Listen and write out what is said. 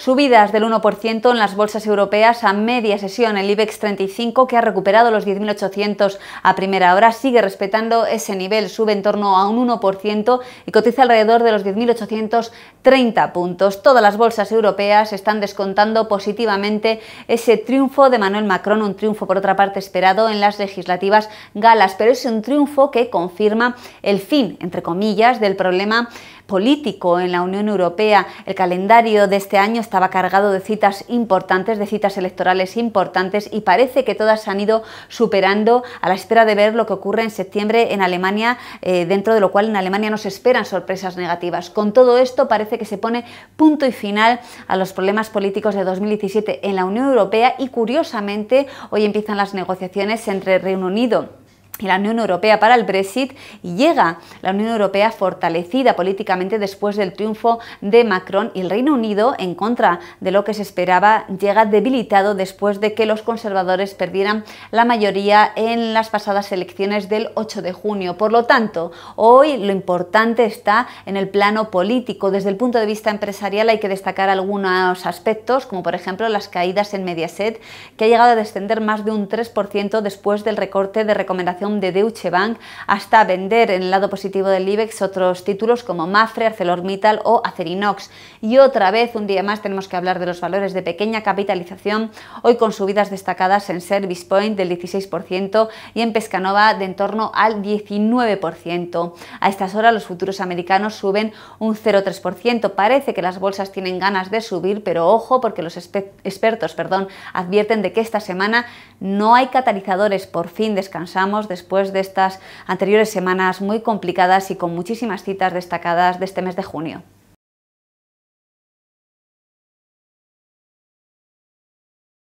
Subidas del 1% en las bolsas europeas a media sesión. El IBEX 35, que ha recuperado los 10.800 a primera hora, sigue respetando ese nivel, sube en torno a un 1% y cotiza alrededor de los 10.830 puntos. Todas las bolsas europeas están descontando positivamente ese triunfo de Manuel Macron, un triunfo por otra parte esperado en las legislativas galas, pero es un triunfo que confirma el fin, entre comillas, del problema político en la Unión Europea. El calendario de este año estaba cargado de citas importantes, de citas electorales importantes y parece que todas han ido superando a la espera de ver lo que ocurre en septiembre en Alemania, eh, dentro de lo cual en Alemania no se esperan sorpresas negativas. Con todo esto parece que se pone punto y final a los problemas políticos de 2017 en la Unión Europea y curiosamente hoy empiezan las negociaciones entre Reino Unido la Unión Europea para el Brexit llega la Unión Europea fortalecida políticamente después del triunfo de Macron y el Reino Unido, en contra de lo que se esperaba, llega debilitado después de que los conservadores perdieran la mayoría en las pasadas elecciones del 8 de junio. Por lo tanto, hoy lo importante está en el plano político. Desde el punto de vista empresarial hay que destacar algunos aspectos, como por ejemplo las caídas en Mediaset, que ha llegado a descender más de un 3% después del recorte de recomendación de Deutsche Bank hasta vender en el lado positivo del IBEX otros títulos como Mafre, ArcelorMittal o Acerinox. Y otra vez, un día más, tenemos que hablar de los valores de pequeña capitalización, hoy con subidas destacadas en Service Point del 16% y en Pescanova de en torno al 19%. A estas horas los futuros americanos suben un 0,3%. Parece que las bolsas tienen ganas de subir, pero ojo porque los expertos perdón, advierten de que esta semana no hay catalizadores. Por fin descansamos después de estas anteriores semanas muy complicadas y con muchísimas citas destacadas de este mes de junio.